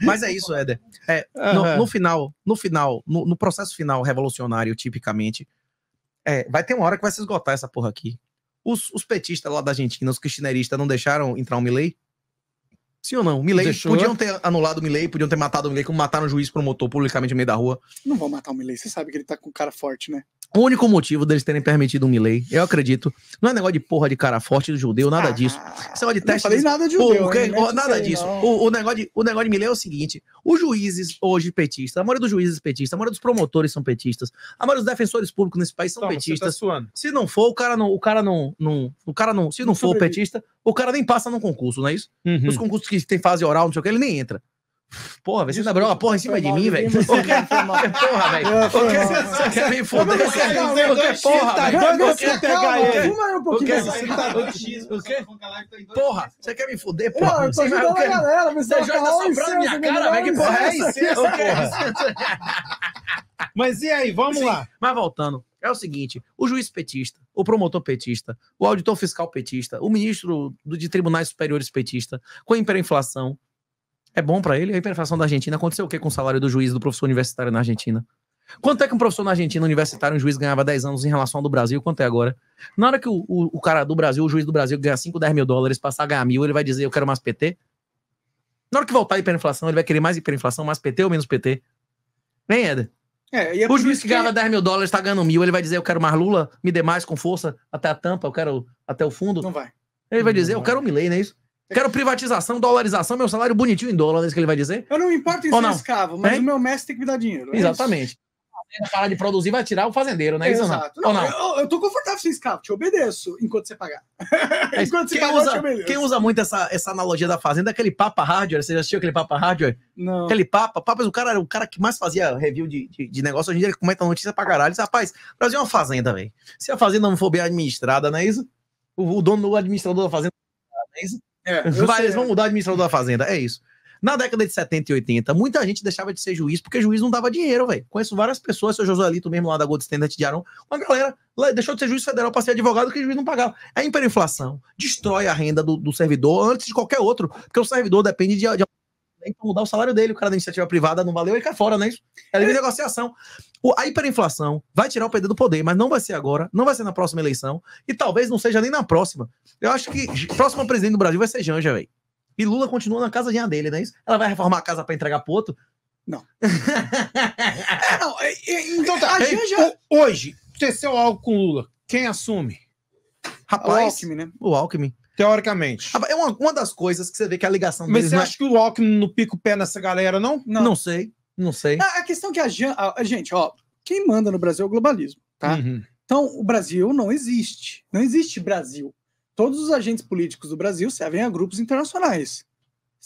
Mas é isso, Éder. É, uhum. no, no, final, no final, no, no, processo final revolucionário, tipicamente, é, vai ter uma hora que vai se esgotar essa porra aqui. Os, os petistas lá da Argentina, os kirchneristas, não deixaram entrar o Milley? Sim ou não? Milley, Deixou. podiam ter anulado o Milley, podiam ter matado o Milley, como mataram o juiz promotor publicamente no meio da rua. Não vão matar o Milley, você sabe que ele tá com cara forte, né? O único motivo deles terem permitido um Milley, eu acredito, não é negócio de porra de cara forte do judeu, nada ah, disso. Isso é de teste. Não falei nada de judeu. Porque, é nada disso. O, o, negócio de, o negócio de Milley é o seguinte: os juízes hoje petistas, a maioria dos juízes petistas, a maioria dos promotores são petistas, a maioria dos defensores públicos nesse país são Toma, tá petistas. Tá se não for, o cara não, o cara não, não o cara não, se não, não for sobrevive. petista, o cara nem passa num concurso, não é isso? Uhum. Os concursos que tem fase oral, não sei o que, ele nem entra. Porra, você tá uma porra em cima de mim, velho. porra, velho. Você quer me foder? Qualquer porra, velho. Você pegar ele. Porra, você quer me foder, porra? Eu tô ajudando a galera. Você joga só pra minha cara, velho. Que porra é isso? Mas e aí, vamos lá. Mas voltando, é o seguinte: o juiz petista, o promotor petista, o auditor fiscal petista, o ministro de tribunais superiores petista, com a hiperinflação, é bom para ele. A hiperinflação da Argentina aconteceu o quê com o salário do juiz do professor universitário na Argentina? Quanto é que um professor na Argentina universitário, um juiz ganhava 10 anos em relação ao do Brasil? Quanto é agora? Na hora que o, o, o cara do Brasil, o juiz do Brasil, ganha 5, 10 mil dólares, passar a ganhar mil, ele vai dizer eu quero mais PT? Na hora que voltar a hiperinflação, ele vai querer mais hiperinflação, mais PT ou menos PT? Vem, Eder. É, é o juiz que, que ganhava 10 mil dólares está ganhando mil, ele vai dizer eu quero mais Lula, me dê mais com força até a tampa, eu quero até o fundo. Não vai. Ele vai dizer, vai. eu quero um Milley, não é isso? Quero privatização, dolarização, meu salário bonitinho em dólar, é isso que ele vai dizer? Eu não importo em ser não? escravo, mas o meu mestre tem que me dar dinheiro. É Exatamente. Isso? parar de produzir, vai tirar o fazendeiro, né? Exato. Não, não? Eu, eu tô confortável sem escravo, te obedeço enquanto você pagar. É enquanto você quem pagar, usa, eu te Quem usa muito essa, essa analogia da fazenda é aquele Papa Hardware. Você já assistiu aquele Papa Hardware? Não. Aquele Papa. Papa o cara era o cara que mais fazia review de, de, de negócio. Hoje em dia ele comenta notícia pra caralho. Diz, rapaz, Brasil é uma fazenda, velho. Se a fazenda não for bem administrada, não é isso? O, o dono do administrador da fazenda, não é isso? É, Vai, eles vão mudar o administrador da fazenda, é isso. Na década de 70 e 80, muita gente deixava de ser juiz porque juiz não dava dinheiro, velho. Conheço várias pessoas, seu Josuelito mesmo lá da Gold Standard de Arão, uma galera lá, deixou de ser juiz federal para ser advogado porque juiz não pagava. é hiperinflação destrói a renda do, do servidor antes de qualquer outro, porque o servidor depende de, de tem que mudar o salário dele, o cara da iniciativa privada não valeu, ele cai fora, né é isso? É livre negociação. a hiperinflação vai tirar o PD do poder, mas não vai ser agora, não vai ser na próxima eleição, e talvez não seja nem na próxima. Eu acho que próximo presidente do Brasil vai ser Janja, velho. E Lula continua na casadinha dele, não é isso? Ela vai reformar a casa para entregar pro outro? Não. é, não é, então tá. A Janja... Hoje, aconteceu algo com Lula. Quem assume? Rapaz, o Alckmin, né? O Alckmin. Teoricamente. Ah, é uma, uma das coisas que você vê que a ligação Mas você é acha é... que o Loki não pica o pé nessa galera, não? Não, não sei. Não sei. A, ah, a questão que a, a, a, gente, ó, quem manda no Brasil é o globalismo, tá? Uhum. Então, o Brasil não existe. Não existe Brasil. Todos os agentes políticos do Brasil servem a grupos internacionais.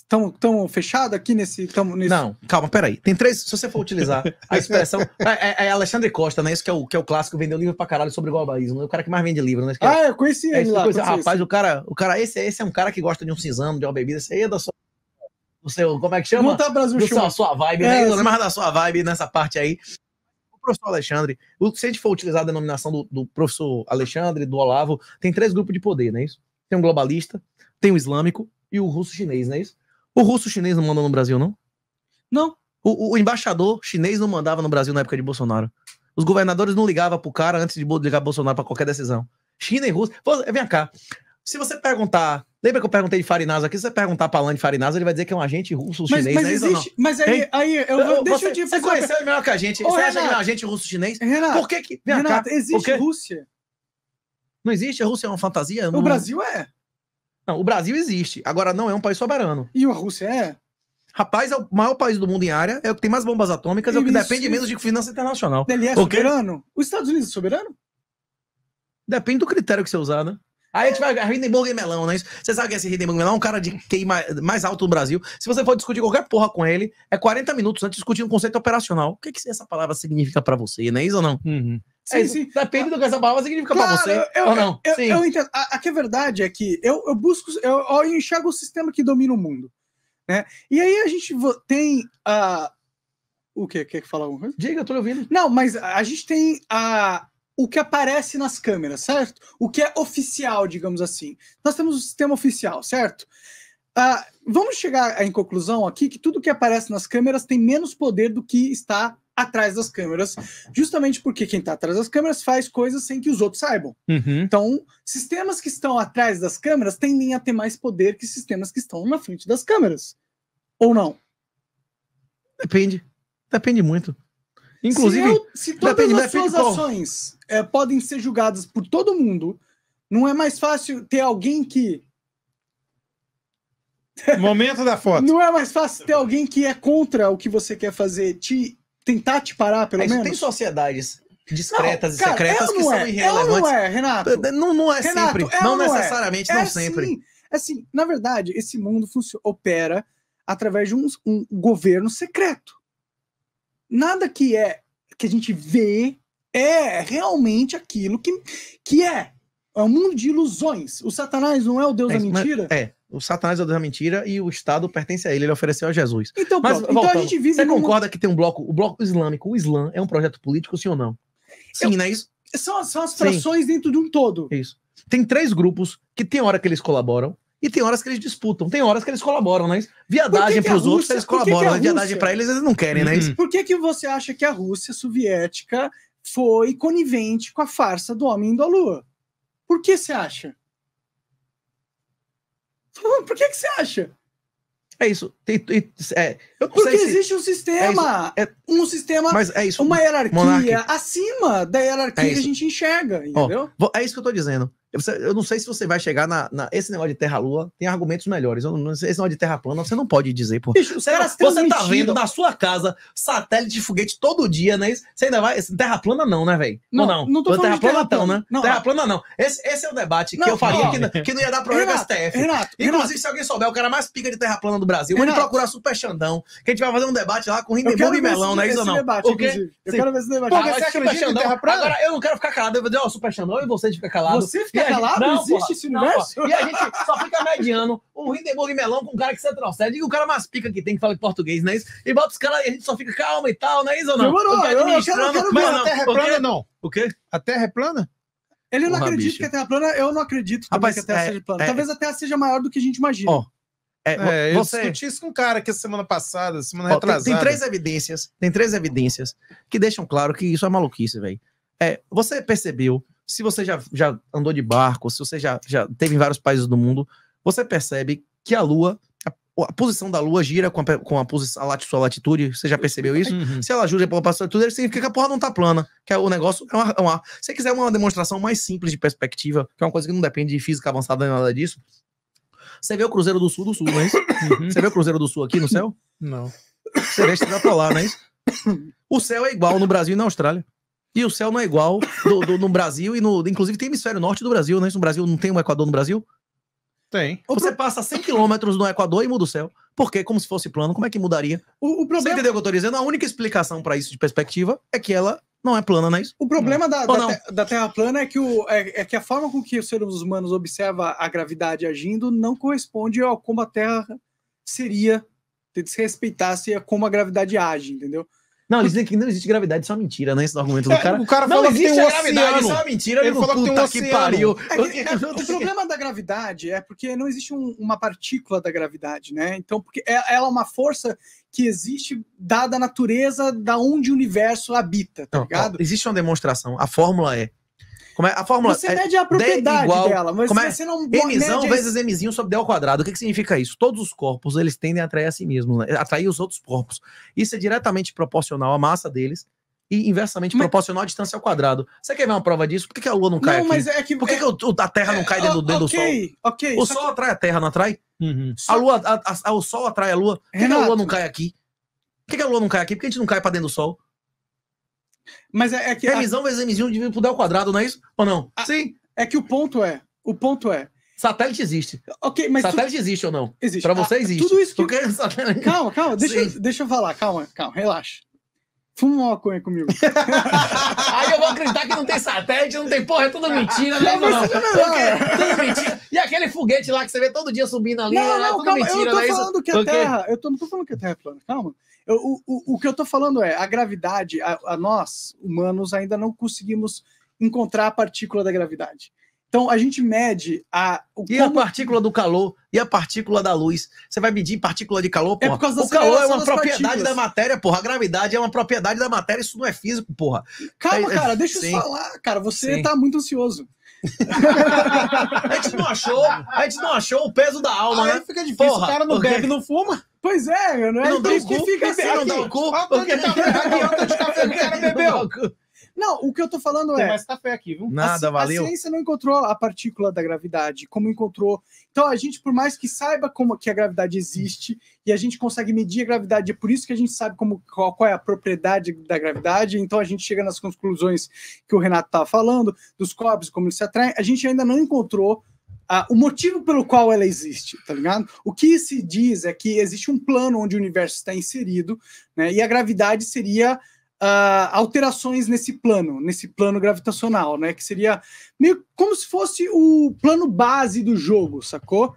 Estão tão fechado aqui nesse, tamo nesse. Não, calma, peraí. Tem três. Se você for utilizar a expressão. É, é, é, Alexandre Costa, né? Isso que é o, que é o clássico, vendeu livro pra caralho sobre globalismo. É o cara que mais vende livro, né? ah, eu conheci é, ele lá. rapaz, isso. o cara. O cara esse, esse é um cara que gosta de um cinzano, de uma bebida. Esse aí é da sua. Do seu, como é que chama? Não tá Brasil Do sua, sua vibe, né? é, né? Mais da sua vibe nessa parte aí. O professor Alexandre, se a gente for utilizar a denominação do, do professor Alexandre, do Olavo, tem três grupos de poder, não é isso? Tem um globalista, tem um islâmico e o russo chinês, não é isso? O russo chinês não manda no Brasil, não? Não. O, o, embaixador chinês não mandava no Brasil na época de Bolsonaro. Os governadores não ligavam pro cara antes de ligar Bolsonaro para qualquer decisão. China e Rússia. Vem cá. Se você perguntar. Lembra que eu perguntei de Farinaz aqui? Se você perguntar pra Alan de Farinaz, ele vai dizer que é um agente russo mas, chinês. Mas, é existe. Mas aí, aí eu, vou. deixa você, eu te Você conheceu ele melhor que a gente. Ô, você Renato, acha que é um agente russo chinês? Renato, Por que que. Vem Renato, cá. existe Rússia. Não existe? A Rússia é uma fantasia? O não... Brasil é. Não, o Brasil existe, agora não é um país soberano. E a Rússia é? Rapaz, é o maior país do mundo em área, é o que tem mais bombas atômicas, é o que isso, depende isso. menos de finança internacional. Ele é soberano? Os Estados Unidos é soberano? Depende do critério que você usar, né? Aí a gente vai Hindenburg e Melão, né? Você sabe que esse Hindenburg e Melão é um cara de QI mais alto do Brasil. Se você for discutir qualquer porra com ele, é 40 minutos antes discutindo um conceito operacional. O que, que essa palavra significa para você, não é isso ou não? Uhum. É sim, é, sim. Depende do que essa palavra significa claro, para você. Eu, ou não. Eu, eu, eu entendo. A, a, que é verdade é que eu, eu busco, eu, eu enxergo o sistema que domina o mundo. Né? E aí a gente tem a. o quê? Quer falar alguma coisa? Diga, eu tô ouvindo. Não, mas a gente tem a. o que aparece nas câmeras, certo? O que é oficial, digamos assim. Nós temos o um sistema oficial, certo? Uh, vamos chegar em conclusão aqui que tudo que aparece nas câmeras tem menos poder do que está atrás das câmeras, justamente porque quem está atrás das câmeras faz coisas sem que os outros saibam. Uhum. Então, sistemas que estão atrás das câmeras tendem a ter mais poder que sistemas que estão na frente das câmeras. Ou não? Depende. Depende muito. Inclusive, se, eu, se todas depende, as suas ações é, podem ser julgadas por todo mundo, não é mais fácil ter alguém que Momento da foto. Não é mais fácil ter alguém que é contra o que você quer fazer te tentar te parar, pelo Mas menos. Tem sociedades discretas não, e secretas que são é, irrelevantes. não é, Renato. Não, não é Renato, sempre. Não, não, é. necessariamente, é. não é assim, sempre. Assim, assim, na verdade, esse mundo opera através de um, um governo secreto. Nada que é que a gente vê é realmente aquilo que, que é. É um mundo de ilusões. O Satanás não é o Deus é, da mentira? Mas, é. O Satanás é o Deus da mentira e o Estado pertence a ele, ele ofereceu a Jesus. Então, Mas, voltando, então a gente vive. Você concorda que tem um bloco, o bloco islâmico, o Islã é um projeto político, sim ou não? Sim, Eu... não é isso? São, são as frações sim. dentro de um todo. Isso. Tem três grupos que tem hora que eles colaboram, e tem horas que eles disputam, tem horas que eles colaboram, né? Viadagem para os outros, eles colaboram, que que Rússia... viadagem para eles, eles não querem, né? Uhum. Por que, que você acha que a Rússia soviética foi conivente com a farsa do homem indo à lua? Por que você acha? Por que, que você acha? É isso. Tem, tem, é, Porque existe se... um sistema. É é... Um sistema. Mas é isso. Uma hierarquia Monarque. acima da hierarquia é que a gente enxerga, entendeu? é isso que eu tô dizendo eu não sei se você vai chegar na, na esse negócio de Terra-Lua, tem argumentos melhores. Não, esse negócio de Terra plana, você não pode dizer, pô. Bicho, você, cara, tá você tá vendo na sua casa satélite de foguete todo dia, né? Você ainda vai. Terra plana, não, né, velho? Não, não. Não tô terra, né? plana, não, né? Não, terra ah. plana, não. Esse, esse é o debate não, que eu faria que não, que, não ia dar problema Renato, STF. Renato, Inclusive, Renato. se alguém souber, é o cara mais pica de Terra plana do Brasil, Renato. ele procurar Super Xandão, que a gente vai fazer um debate lá com Hindenburg e Melão, né? Isso ou não? eu quero ver esse debate. Agora, eu não quero ficar calado. Eu vou dizer, ó, Super Xandão e você de ficar calado. Você fica não, existe porra, esse universo? Não, e a gente só fica mediano o Hindenburg Melão com um cara que você trouxe. Diga o cara mais pica que tem que fala português, não é isso? E bota os caras e a gente só fica calma e tal, não é isso ou não? Demorou, eu, eu, quero, eu quero ver não, a terra é plana, não. O quê? A terra é plana? Ele não Porra, acredita bicho. que a Terra é plana, eu não acredito Rapaz, que a Terra é, seja plana. É, Talvez a Terra seja maior do que a gente imagina. Ó, é, é você... Eu discuti isso com um cara aqui semana passada, semana ó, retrasada. Tem, tem, três evidências, tem três evidências que deixam claro que isso é maluquice, velho. É, você percebeu se você já, já andou de barco, se você já, já teve em vários países do mundo, você percebe que a Lua, a, a posição da Lua gira com a, com a posição, a sua latitude. Você já percebeu isso? Uhum. Se ela gira sua latitude, significa que a porra não tá plana, que o negócio é um é ar. Se você quiser uma demonstração mais simples de perspectiva, que é uma coisa que não depende de física avançada nem nada disso, você vê o Cruzeiro do Sul do Sul, não é isso? Uhum. Você vê o Cruzeiro do Sul aqui no céu? Não. Você vê a estrela polar, não é isso? O céu é igual no Brasil e na Austrália. E o céu não é igual do, do, no Brasil e no. Inclusive tem hemisfério norte do Brasil, né? No Brasil não tem um Equador no Brasil? Tem. Ou você passa 100 quilômetros no Equador e muda o céu. Por quê? Como se fosse plano. Como é que mudaria? O, o problema... Você entendeu o que eu tô dizendo? A única explicação para isso de perspectiva é que ela não é plana, não é isso? O problema Da, da, não? Te, da, Terra plana é que, o, é, é, que a forma com que os seres humanos observa a gravidade agindo não corresponde ao como a Terra seria se respeitasse como a gravidade age, entendeu? Não, eles dizem que não existe gravidade, isso é uma mentira, né? Esse é argumento do é, cara. o cara não existe que um gravidade, oceano. isso é uma mentira. Ele falou que tem um oceano. que pariu. É que, é, é, o problema da gravidade é porque não existe um, uma partícula da gravidade, né? Então, porque ela é uma força que existe dada a natureza da onde o universo habita, tá não, ligado? Ó, existe uma demonstração. A fórmula é como é? A fórmula. Você é, mede a propriedade igual, dela, mas como é? você não. Mzão mede... vezes M sobre del quadrado. O que, que significa isso? Todos os corpos eles tendem a atrair a si mesmos, né? atrair os outros corpos. Isso é diretamente proporcional à massa deles e inversamente mas... proporcional à distância ao quadrado. Você quer ver uma prova disso? Por que, a Lua não cai não, aqui? É que... Por que, é que a Terra não cai dentro, dentro okay, do Sol? Okay, o Sol que... atrai a Terra, não atrai? Uhum. A Lua, a, a, o Sol atrai a Lua. Por que, que, a Lua não cai aqui? Por que, a Lua não cai aqui? Por que a gente não cai para dentro do Sol? Mas é, é que. Remissão a... vezes remissão dividido por D ao quadrado, não é isso? Ou não? A... Sim. É que o ponto é. O ponto é. Satélite existe. Ok, mas. Satélite tu... existe ou não? Existe. Pra você ah, existe. Tudo isso que. Porque... Eu... Calma, calma. Deixa, deixa eu falar. Calma, calma. Relaxa. Fuma uma maconha comigo. Aí eu vou acreditar que não tem satélite, não tem porra, é tudo mentira, né? Não, não, não. É tudo mentira. E aquele foguete lá que você vê todo dia subindo ali, não, é não, tudo calma, mentira, eu não tô né? falando que é Terra, eu tô, não tô falando que é Terra plana, calma o, o, que eu estou falando é a gravidade, a, a nós, humanos, ainda não conseguimos encontrar a partícula da gravidade. Então a gente mede a. e como... a partícula do calor e a partícula da luz. Você vai medir partícula de calor, é porra. É por causa o calor é uma propriedade partículas. da matéria, porra. A gravidade é uma propriedade da matéria, isso não é físico, porra. Calma, é, é cara, deixa sim. eu falar, cara. Você sim. tá muito ansioso. a gente não achou, a gente não achou o peso da alma, Aí né? Fica difícil, porra, o cara não porque... bebe, não fuma. Pois é, não é? Não então, isso que fica assim. Não dá o cu, de tá tá café, que o cara bebeu. Não, o que eu tô falando é. Tem mais café aqui, viu? Nada, a, valeu. A ciência não encontrou a partícula da gravidade, como encontrou. Então a gente, por mais que saiba como que a gravidade existe e a gente consegue medir a gravidade, é por isso que a gente sabe como qual, qual é a propriedade da gravidade. Então a gente chega nas conclusões que o Renato tá falando dos corpos, como eles se atraem. A gente ainda não encontrou o motivo pelo qual ela existe, tá ligado? O que se diz é que existe um plano onde o universo está inserido, né? E a gravidade seria ah, alterações nesse plano, nesse plano gravitacional, né? Que seria meio como se fosse o plano base do jogo, sacou?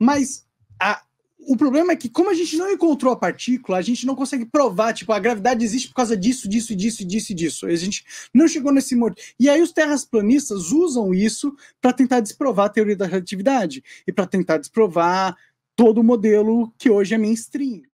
Mas a, o problema é que, como a gente não encontrou a partícula, a gente não consegue provar, tipo, a gravidade existe por causa disso, disso, disso, disso, disso. A gente não chegou nesse modo. E aí os terrasplanistas usam isso para tentar desprovar a teoria da relatividade e para tentar desprovar todo o modelo que hoje é mainstream.